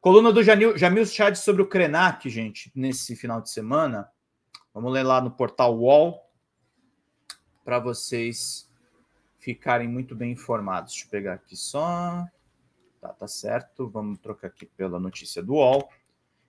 Coluna do Jamil, Jamil Chad sobre o Krenak, gente, nesse final de semana. Vamos ler lá no portal Wall para vocês ficarem muito bem informados. Deixa eu pegar aqui só. Tá, tá certo. Vamos trocar aqui pela notícia do UOL.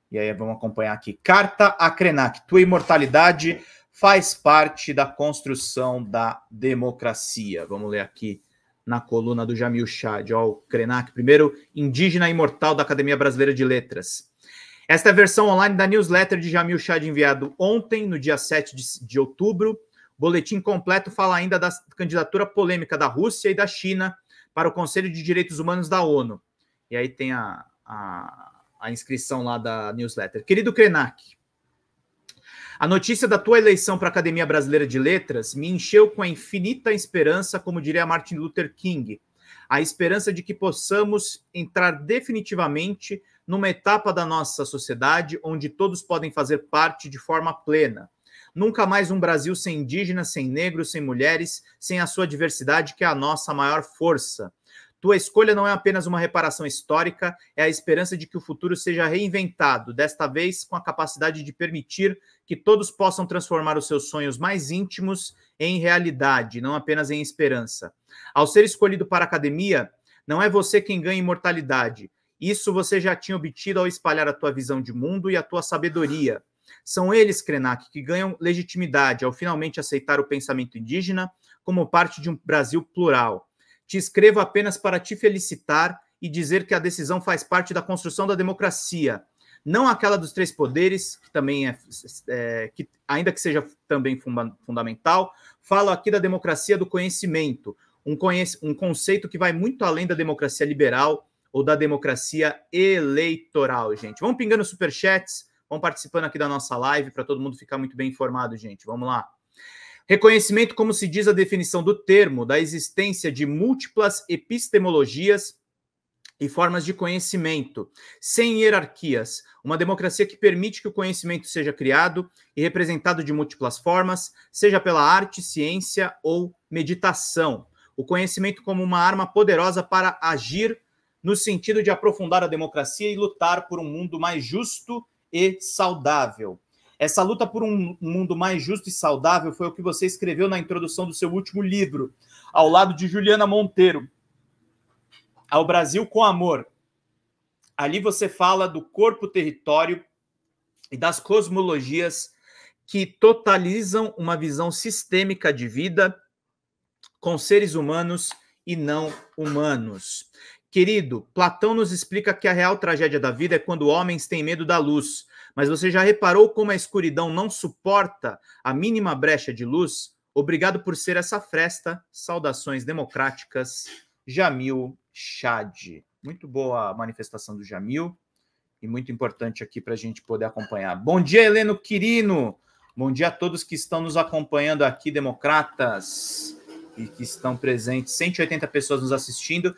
E aí vamos acompanhar aqui. Carta a Krenak. Tua imortalidade faz parte da construção da democracia. Vamos ler aqui na coluna do Jamil Chad. Ó, o Krenak, primeiro indígena imortal da Academia Brasileira de Letras. Esta é a versão online da newsletter de Jamil Chad enviado ontem, no dia 7 de, de outubro. O boletim completo fala ainda da candidatura polêmica da Rússia e da China para o Conselho de Direitos Humanos da ONU. E aí tem a, a, a inscrição lá da newsletter. Querido Krenak, a notícia da tua eleição para a Academia Brasileira de Letras me encheu com a infinita esperança, como diria Martin Luther King, a esperança de que possamos entrar definitivamente numa etapa da nossa sociedade onde todos podem fazer parte de forma plena. Nunca mais um Brasil sem indígenas, sem negros, sem mulheres, sem a sua diversidade, que é a nossa maior força. Tua escolha não é apenas uma reparação histórica, é a esperança de que o futuro seja reinventado, desta vez com a capacidade de permitir que todos possam transformar os seus sonhos mais íntimos em realidade, não apenas em esperança. Ao ser escolhido para a academia, não é você quem ganha imortalidade. Isso você já tinha obtido ao espalhar a tua visão de mundo e a tua sabedoria. São eles, Krenak, que ganham legitimidade ao finalmente aceitar o pensamento indígena como parte de um Brasil plural. Te escrevo apenas para te felicitar e dizer que a decisão faz parte da construção da democracia, não aquela dos três poderes, que também é, é que, ainda que seja também funda fundamental. Falo aqui da democracia do conhecimento, um, conhece um conceito que vai muito além da democracia liberal ou da democracia eleitoral, gente. Vamos pingando superchats, vamos participando aqui da nossa live para todo mundo ficar muito bem informado, gente. Vamos lá. Reconhecimento, como se diz a definição do termo, da existência de múltiplas epistemologias e formas de conhecimento, sem hierarquias, uma democracia que permite que o conhecimento seja criado e representado de múltiplas formas, seja pela arte, ciência ou meditação. O conhecimento como uma arma poderosa para agir no sentido de aprofundar a democracia e lutar por um mundo mais justo e saudável. Essa luta por um mundo mais justo e saudável foi o que você escreveu na introdução do seu último livro, ao lado de Juliana Monteiro. Ao Brasil com Amor. Ali você fala do corpo-território e das cosmologias que totalizam uma visão sistêmica de vida com seres humanos e não humanos. Querido, Platão nos explica que a real tragédia da vida é quando homens têm medo da luz. Mas você já reparou como a escuridão não suporta a mínima brecha de luz? Obrigado por ser essa fresta. Saudações democráticas, Jamil Chad. Muito boa a manifestação do Jamil e muito importante aqui para a gente poder acompanhar. Bom dia, Heleno Quirino. Bom dia a todos que estão nos acompanhando aqui, democratas, e que estão presentes. 180 pessoas nos assistindo.